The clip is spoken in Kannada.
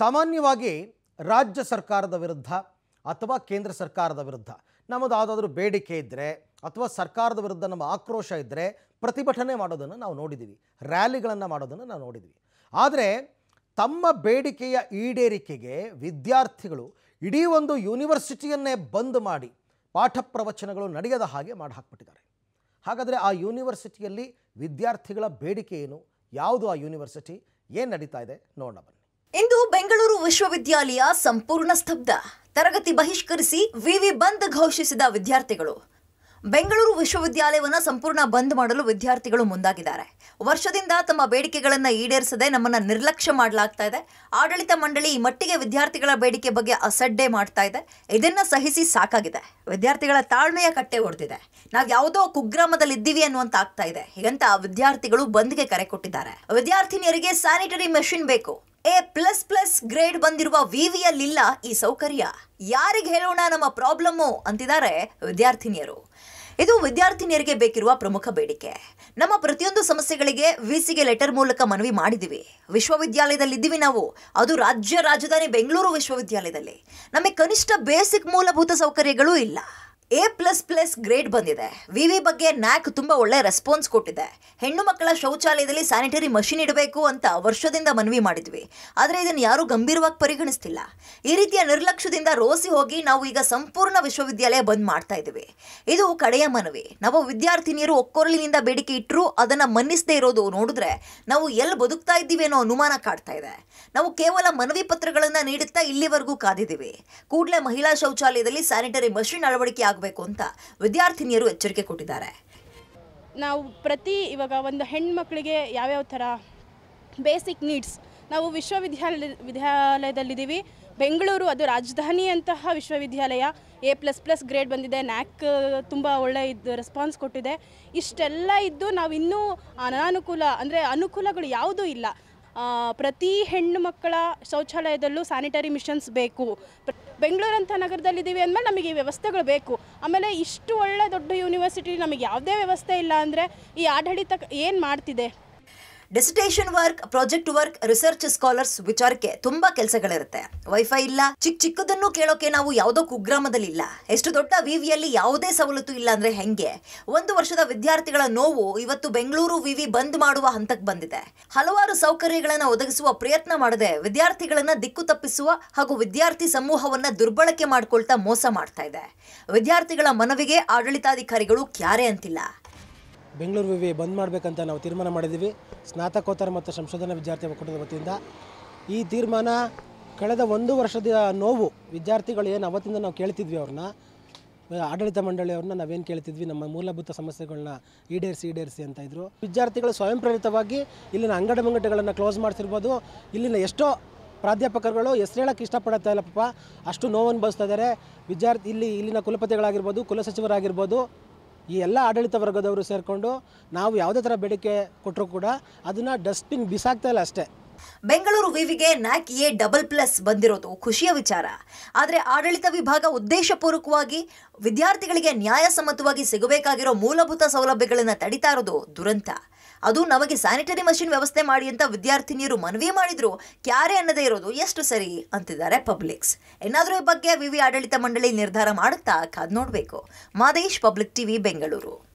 ಸಾಮಾನ್ಯವಾಗಿ ರಾಜ್ಯ ಸರ್ಕಾರದ ವಿರುದ್ಧ ಅಥವಾ ಕೇಂದ್ರ ಸರ್ಕಾರದ ವಿರುದ್ಧ ನಮ್ಮದು ಯಾವುದಾದ್ರೂ ಬೇಡಿಕೆ ಇದ್ದರೆ ಅಥವಾ ಸರ್ಕಾರದ ವಿರುದ್ಧ ನಮ್ಮ ಆಕ್ರೋಶ ಇದ್ದರೆ ಪ್ರತಿಭಟನೆ ಮಾಡೋದನ್ನು ನಾವು ನೋಡಿದ್ದೀವಿ ರ್ಯಾಲಿಗಳನ್ನು ಮಾಡೋದನ್ನು ನಾವು ನೋಡಿದ್ದೀವಿ ಆದರೆ ತಮ್ಮ ಬೇಡಿಕೆಯ ಈಡೇರಿಕೆಗೆ ವಿದ್ಯಾರ್ಥಿಗಳು ಇಡೀ ಒಂದು ಯೂನಿವರ್ಸಿಟಿಯನ್ನೇ ಬಂದ್ ಮಾಡಿ ಪಾಠ ಪ್ರವಚನಗಳು ನಡೆಯದ ಹಾಗೆ ಮಾಡಿ ಹಾಕ್ಬಿಟ್ಟಿದ್ದಾರೆ ಹಾಗಾದರೆ ಆ ಯೂನಿವರ್ಸಿಟಿಯಲ್ಲಿ ವಿದ್ಯಾರ್ಥಿಗಳ ಬೇಡಿಕೆ ಏನು ಯಾವುದು ಆ ಯೂನಿವರ್ಸಿಟಿ ಏನು ನಡೀತಾ ಇದೆ ನೋಡೋಣ ಬನ್ನಿ ಇಂದು ಬೆಂಗಳೂರು ವಿಶ್ವವಿದ್ಯಾಲಯ ಸಂಪೂರ್ಣ ಸ್ತಬ್ಧ ತರಗತಿ ಬಹಿಷ್ಕರಿಸಿ ವಿವಿ ಬಂದ್ ಘೋಷಿಸಿದ ವಿದ್ಯಾರ್ಥಿಗಳು ಬೆಂಗಳೂರು ವಿಶ್ವವಿದ್ಯಾಲಯವನ್ನು ಸಂಪೂರ್ಣ ಬಂದ್ ಮಾಡಲು ವಿದ್ಯಾರ್ಥಿಗಳು ಮುಂದಾಗಿದ್ದಾರೆ ವರ್ಷದಿಂದ ತಮ್ಮ ಬೇಡಿಕೆಗಳನ್ನು ಈಡೇರಿಸದೆ ನಮ್ಮನ್ನು ನಿರ್ಲಕ್ಷ್ಯ ಮಾಡಲಾಗ್ತಾ ಇದೆ ಆಡಳಿತ ಮಂಡಳಿ ಈ ಮಟ್ಟಿಗೆ ವಿದ್ಯಾರ್ಥಿಗಳ ಬೇಡಿಕೆ ಬಗ್ಗೆ ಅಸಡ್ಡೆ ಮಾಡ್ತಾ ಇದೆ ಇದನ್ನು ಸಹಿಸಿ ಸಾಕಾಗಿದೆ ವಿದ್ಯಾರ್ಥಿಗಳ ತಾಳ್ಮೆಯ ಕಟ್ಟೆ ಹೊಡೆದಿದೆ ನಾವು ಯಾವುದೋ ಇದ್ದೀವಿ ಅನ್ನುವಂತ ಆಗ್ತಾ ಇದೆ ಹೀಗಂತ ವಿದ್ಯಾರ್ಥಿಗಳು ಬಂದ್ಗೆ ಕರೆ ಕೊಟ್ಟಿದ್ದಾರೆ ವಿದ್ಯಾರ್ಥಿನಿಯರಿಗೆ ಸ್ಯಾನಿಟರಿ ಮೆಷಿನ್ ಬೇಕು ಎ ಪ್ಲಸ್ ಪ್ಲಸ್ ಗ್ರೇಡ್ ಬಂದಿರುವ ವಿವಿಯಲ್ಲಿಲ್ಲ ಈ ಸೌಕರ್ಯ ಯಾರಿಗೆ ಹೇಳೋಣ ನಮ್ಮ ಪ್ರಾಬ್ಲಮ್ಮು ಅಂತಿದ್ದಾರೆ ವಿದ್ಯಾರ್ಥಿನಿಯರು ಇದು ವಿದ್ಯಾರ್ಥಿನಿಯರಿಗೆ ಬೇಕಿರುವ ಪ್ರಮುಖ ಬೇಡಿಕೆ ನಮ್ಮ ಪ್ರತಿಯೊಂದು ಸಮಸ್ಯೆಗಳಿಗೆ ವಿಸಿಗೆ ಲೆಟರ್ ಮೂಲಕ ಮನವಿ ಮಾಡಿದ್ದೀವಿ ವಿಶ್ವವಿದ್ಯಾಲಯದಲ್ಲಿ ಇದ್ದೀವಿ ನಾವು ಅದು ರಾಜ್ಯ ರಾಜಧಾನಿ ಬೆಂಗಳೂರು ವಿಶ್ವವಿದ್ಯಾಲಯದಲ್ಲಿ ನಮಗೆ ಕನಿಷ್ಠ ಬೇಸಿಕ್ ಮೂಲಭೂತ ಸೌಕರ್ಯಗಳೂ ಇಲ್ಲ ಎ ಪ್ಲಸ್ ಪ್ಲಸ್ ಗ್ರೇಡ್ ಬಂದಿದೆ ವಿ ವಿ ಬಗ್ಗೆ ನ್ಯಾಕ್ ತುಂಬ ಒಳ್ಳೆ ರೆಸ್ಪಾನ್ಸ್ ಕೊಟ್ಟಿದೆ ಹೆಣ್ಣು ಮಕ್ಕಳ ಶೌಚಾಲಯದಲ್ಲಿ ಸ್ಯಾನಿಟರಿ ಮಷಿನ್ ಇಡಬೇಕು ಅಂತ ವರ್ಷದಿಂದ ಮನವಿ ಮಾಡಿದ್ವಿ ಆದರೆ ಇದನ್ನು ಯಾರೂ ಗಂಭೀರವಾಗಿ ಪರಿಗಣಿಸ್ತಿಲ್ಲ ಈ ರೀತಿಯ ನಿರ್ಲಕ್ಷ್ಯದಿಂದ ರೋಸಿ ಹೋಗಿ ನಾವು ಈಗ ಸಂಪೂರ್ಣ ವಿಶ್ವವಿದ್ಯಾಲಯ ಬಂದ್ ಮಾಡ್ತಾ ಇದ್ದೀವಿ ಇದು ಕಡೆಯ ಮನವಿ ನಾವು ವಿದ್ಯಾರ್ಥಿನಿಯರು ಒಕ್ಕೊರಲಿನಿಂದ ಬೇಡಿಕೆ ಇಟ್ಟರು ಅದನ್ನು ಮನ್ನಿಸದೇ ಇರೋದು ನೋಡಿದ್ರೆ ನಾವು ಎಲ್ಲಿ ಬದುಕ್ತಾ ಇದ್ದೀವಿ ಅನ್ನೋ ಅನುಮಾನ ಕಾಡ್ತಾ ಇದೆ ನಾವು ಕೇವಲ ಮನವಿ ಪತ್ರಗಳನ್ನು ನೀಡುತ್ತಾ ಇಲ್ಲಿವರೆಗೂ ಕಾದಿದ್ದೀವಿ ಕೂಡಲೇ ಮಹಿಳಾ ಶೌಚಾಲಯದಲ್ಲಿ ಸ್ಯಾನಿಟರಿ ಮಷಿನ್ ಅಳವಡಿಕೆ ಆಗ ಆಗಬೇಕು ಅಂತ ವಿದ್ಯಾರ್ಥಿನಿಯರು ಎಚ್ಚರಿಕೆ ಕೊಟ್ಟಿದ್ದಾರೆ ನಾವು ಪ್ರತಿ ಇವಾಗ ಒಂದು ಹೆಣ್ಮಕ್ಳಿಗೆ ಯಾವ್ಯಾವ ಥರ ಬೇಸಿಕ್ ನೀಡ್ಸ್ ನಾವು ವಿಶ್ವವಿದ್ಯಾಲಯ ವಿದ್ಯಾಲಯದಲ್ಲಿದ್ದೀವಿ ಬೆಂಗಳೂರು ಅದು ರಾಜಧಾನಿ ಅಂತಹ ವಿಶ್ವವಿದ್ಯಾಲಯ ಎ ಪ್ಲಸ್ ಪ್ಲಸ್ ಗ್ರೇಡ್ ಬಂದಿದೆ ನ್ಯಾಕ್ ತುಂಬ ಒಳ್ಳೆಯ ಇದು ರೆಸ್ಪಾನ್ಸ್ ಕೊಟ್ಟಿದೆ ಇಷ್ಟೆಲ್ಲ ಇದ್ದು ನಾವು ಇನ್ನೂ ಅನಾನುಕೂಲ ಅಂದರೆ ಅನುಕೂಲಗಳು ಯಾವುದೂ ಇಲ್ಲ ಪ್ರತಿ ಹೆಣ್ಣು ಮಕ್ಕಳ ಶೌಚಾಲಯದಲ್ಲೂ ಸ್ಯಾನಿಟರಿ ಮಿಷನ್ಸ್ ಬೇಕು ಬೆಂಗಳೂರು ಬೆಂಗಳೂರಂಥ ನಗರದಲ್ಲಿದ್ದೀವಿ ಅಂದಮೇಲೆ ನಮಗೆ ಈ ವ್ಯವಸ್ಥೆಗಳು ಬೇಕು ಆಮೇಲೆ ಇಷ್ಟು ಒಳ್ಳೆ ದೊಡ್ಡ ಯೂನಿವರ್ಸಿಟಿ ನಮಗೆ ಯಾವುದೇ ವ್ಯವಸ್ಥೆ ಇಲ್ಲ ಅಂದರೆ ಈ ಆಡಳಿತ ಏನು ಮಾಡ್ತಿದೆ dissertation work project work research scholars ವಿಚಾರಕ್ಕೆ ತುಂಬಾ ಕೆಲಸಗಳಿರುತ್ತೆ ವೈಫೈ ಇಲ್ಲ ಚಿಕ್ಕ ಚಿಕ್ಕದನ್ನು ಕೇಳೋಕೆ ನಾವು ಯಾವುದೋ ಕುಗ್ರಾಮದಲ್ಲಿ ಇಲ್ಲ ಎಷ್ಟು ದೊಡ್ಡ ವಿವಿಯಲ್ಲಿ ಯಾವುದೇ ಸವಲತ್ತು ಇಲ್ಲ ಅಂದ್ರೆ ಹೆಂಗೆ ಒಂದು ವರ್ಷದ ವಿದ್ಯಾರ್ಥಿಗಳ ನೋವು ಇವತ್ತು ಬೆಂಗಳೂರು ವಿವಿ ಬಂದ್ ಮಾಡುವ ಹಂತಕ್ಕೆ ಬಂದಿದೆ ಹಲವಾರು ಸೌಕರ್ಯಗಳನ್ನು ಒದಗಿಸುವ ಪ್ರಯತ್ನ ಮಾಡದೆ ವಿದ್ಯಾರ್ಥಿಗಳನ್ನ ದಿಕ್ಕು ತಪ್ಪಿಸುವ ಹಾಗೂ ವಿದ್ಯಾರ್ಥಿ ಸಮೂಹವನ್ನ ದುರ್ಬಳಕೆ ಮಾಡಿಕೊಳ್ತಾ ಮೋಸ ಮಾಡ್ತಾ ಇದೆ ವಿದ್ಯಾರ್ಥಿಗಳ ಮನವಿಗೆ ಆಡಳಿತಾಧಿಕಾರಿಗಳು ಕ್ಯಾರೆ ಅಂತಿಲ್ಲ ಬೆಂಗಳೂರು ವಿವಿ ಬಂದ್ ಮಾಡಬೇಕಂತ ನಾವು ತೀರ್ಮಾನ ಮಾಡಿದ್ದೀವಿ ಸ್ನಾತಕೋತ್ತರ ಮತ್ತು ಸಂಶೋಧನಾ ವಿದ್ಯಾರ್ಥಿ ಒಕ್ಕೂಟದ ವತಿಯಿಂದ ಈ ತೀರ್ಮಾನ ಕಳೆದ ಒಂದು ವರ್ಷದ ನೋವು ವಿದ್ಯಾರ್ಥಿಗಳು ಏನು ಅವತ್ತಿಂದ ನಾವು ಕೇಳ್ತಿದ್ವಿ ಅವ್ರನ್ನ ಆಡಳಿತ ಮಂಡಳಿಯವ್ರನ್ನ ನಾವೇನು ಕೇಳ್ತಿದ್ವಿ ನಮ್ಮ ಮೂಲಭೂತ ಸಮಸ್ಯೆಗಳನ್ನ ಈಡೇರಿಸಿ ಈಡೇರಿಸಿ ಅಂತ ಇದ್ದರು ವಿದ್ಯಾರ್ಥಿಗಳು ಸ್ವಯಂ ಪ್ರೇರಿತವಾಗಿ ಇಲ್ಲಿನ ಅಂಗಡಿ ಮುಂಗಡಿಗಳನ್ನು ಕ್ಲೋಸ್ ಮಾಡ್ತಿರ್ಬೋದು ಇಲ್ಲಿನ ಎಷ್ಟೋ ಪ್ರಾಧ್ಯಾಪಕರುಗಳು ಹೆಸರು ಹೇಳೋಕ್ಕೆ ಇಷ್ಟಪಡುತ್ತಾ ಇಲ್ಲಪ್ಪ ಅಷ್ಟು ನೋವನ್ನು ಬಯಸ್ತಾ ಇದ್ದಾರೆ ವಿದ್ಯಾರ್ಥಿ ಇಲ್ಲಿ ಇಲ್ಲಿನ ಕುಲಪತಿಗಳಾಗಿರ್ಬೋದು ಕುಲಸಚಿವರಾಗಿರ್ಬೋದು ಈ ಎಲ್ಲ ಆಡಳಿತ ವರ್ಗದವರು ಸೇರಿಕೊಂಡು ನಾವು ಯಾವುದೇ ಥರ ಬೇಡಿಕೆ ಕೊಟ್ಟರು ಕೂಡ ಅದನ್ನು ಡಸ್ಟ್ಬಿನ್ ಬಿಸಾಕ್ತಾ ಇಲ್ಲ ಅಷ್ಟೇ ಬೆಂಗಳೂರು ವಿವಿಗೆ ನ್ಯಾಕ್ ಎ ಡಬಲ್ ಪ್ಲಸ್ ಬಂದಿರೋದು ಖುಷಿಯ ವಿಚಾರ ಆದರೆ ಆಡಳಿತ ವಿಭಾಗ ಉದ್ದೇಶಪೂರ್ವಕವಾಗಿ ವಿದ್ಯಾರ್ಥಿಗಳಿಗೆ ನ್ಯಾಯಸಮ್ಮತವಾಗಿ ಸಿಗಬೇಕಾಗಿರೋ ಮೂಲಭೂತ ಸೌಲಭ್ಯಗಳನ್ನು ತಡಿತಾ ಇರೋದು ದುರಂತ ಅದು ನಮಗೆ ಸ್ಯಾನಿಟರಿ ಮಷಿನ್ ವ್ಯವಸ್ಥೆ ಮಾಡಿ ಅಂತ ವಿದ್ಯಾರ್ಥಿನಿಯರು ಮನವಿ ಮಾಡಿದ್ರು ಕ್ಯಾರೆ ಅನ್ನದೇ ಇರೋದು ಎಷ್ಟು ಸರಿ ಅಂತಿದ್ದಾರೆ ಪಬ್ಲಿಕ್ಸ್ ಏನಾದರೂ ಈ ಬಗ್ಗೆ ವಿವಿ ಆಡಳಿತ ಮಂಡಳಿ ನಿರ್ಧಾರ ಮಾಡುತ್ತಾ ಕಾದ್ ನೋಡಬೇಕು ಮಾದೇಶ್ ಪಬ್ಲಿಕ್ ಟಿವಿ ಬೆಂಗಳೂರು